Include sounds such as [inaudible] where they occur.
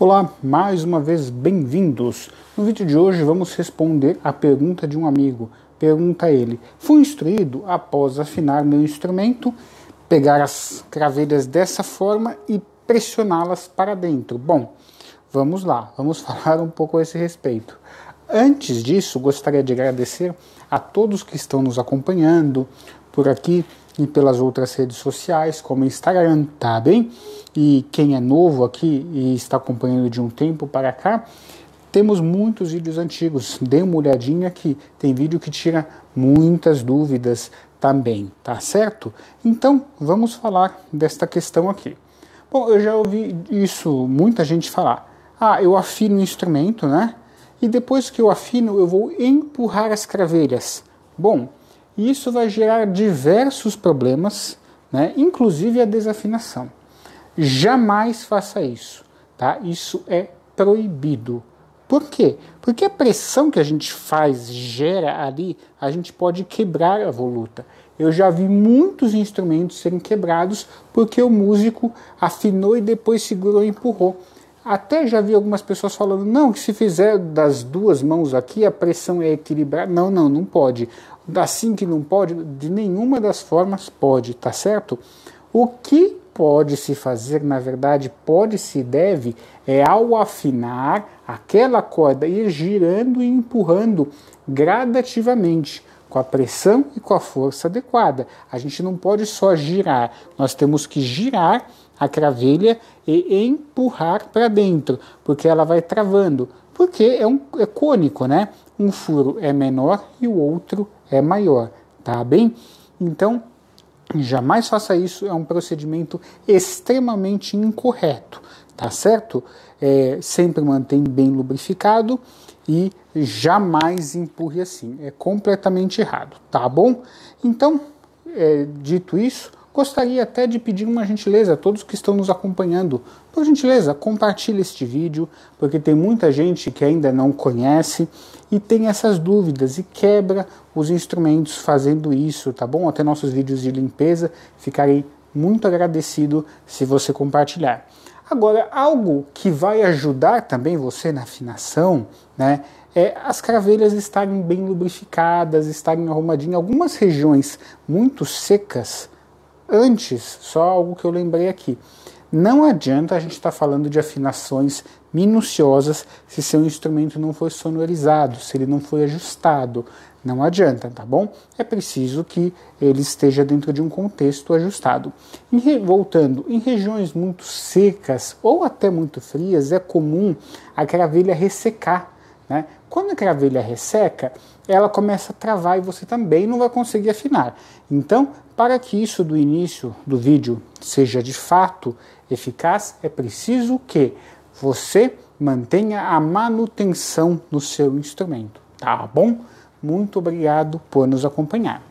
Olá, mais uma vez bem-vindos. No vídeo de hoje vamos responder a pergunta de um amigo. Pergunta a ele: Fui instruído após afinar meu instrumento, pegar as craveiras dessa forma e pressioná-las para dentro. Bom, vamos lá, vamos [laughs] falar um pouco a esse respeito. Antes disso, gostaria de agradecer a todos que estão nos acompanhando por aqui e pelas outras redes sociais, como Instagram, tá bem? E quem é novo aqui e está acompanhando de um tempo para cá, temos muitos vídeos antigos. Dê uma olhadinha aqui, tem vídeo que tira muitas dúvidas também, tá certo? Então, vamos falar desta questão aqui. Bom, eu já ouvi isso muita gente falar. Ah, eu afino o instrumento, né? E depois que eu afino, eu vou empurrar as cravelhas. Bom, e isso vai gerar diversos problemas, né? inclusive a desafinação. Jamais faça isso, tá? Isso é proibido. Por quê? Porque a pressão que a gente faz, gera ali, a gente pode quebrar a voluta. Eu já vi muitos instrumentos serem quebrados porque o músico afinou e depois segurou e empurrou. Até já vi algumas pessoas falando, não, que se fizer das duas mãos aqui, a pressão é equilibrada. Não, não, não pode. Assim que não pode, de nenhuma das formas pode, tá certo? O que pode se fazer, na verdade, pode se deve, é ao afinar aquela corda, ir girando e empurrando gradativamente com a pressão e com a força adequada. A gente não pode só girar, nós temos que girar a cravilha e empurrar para dentro, porque ela vai travando, porque é, um, é cônico, né? Um furo é menor e o outro é maior, tá bem? Então, jamais faça isso, é um procedimento extremamente incorreto, tá certo? É, sempre mantém bem lubrificado e jamais empurre assim, é completamente errado, tá bom? Então, é, dito isso, Gostaria até de pedir uma gentileza a todos que estão nos acompanhando. Por gentileza, compartilhe este vídeo, porque tem muita gente que ainda não conhece e tem essas dúvidas e quebra os instrumentos fazendo isso, tá bom? Até nossos vídeos de limpeza ficarei muito agradecido se você compartilhar. Agora, algo que vai ajudar também você na afinação, né, é as cravelhas estarem bem lubrificadas, estarem arrumadinhas. Algumas regiões muito secas, Antes, só algo que eu lembrei aqui. Não adianta a gente estar tá falando de afinações minuciosas se seu instrumento não foi sonorizado, se ele não foi ajustado. Não adianta, tá bom? É preciso que ele esteja dentro de um contexto ajustado. Em, voltando, em regiões muito secas ou até muito frias, é comum a gravilha ressecar né? Quando a cravilha resseca, ela começa a travar e você também não vai conseguir afinar. Então, para que isso do início do vídeo seja de fato eficaz, é preciso que você mantenha a manutenção no seu instrumento. Tá bom? Muito obrigado por nos acompanhar.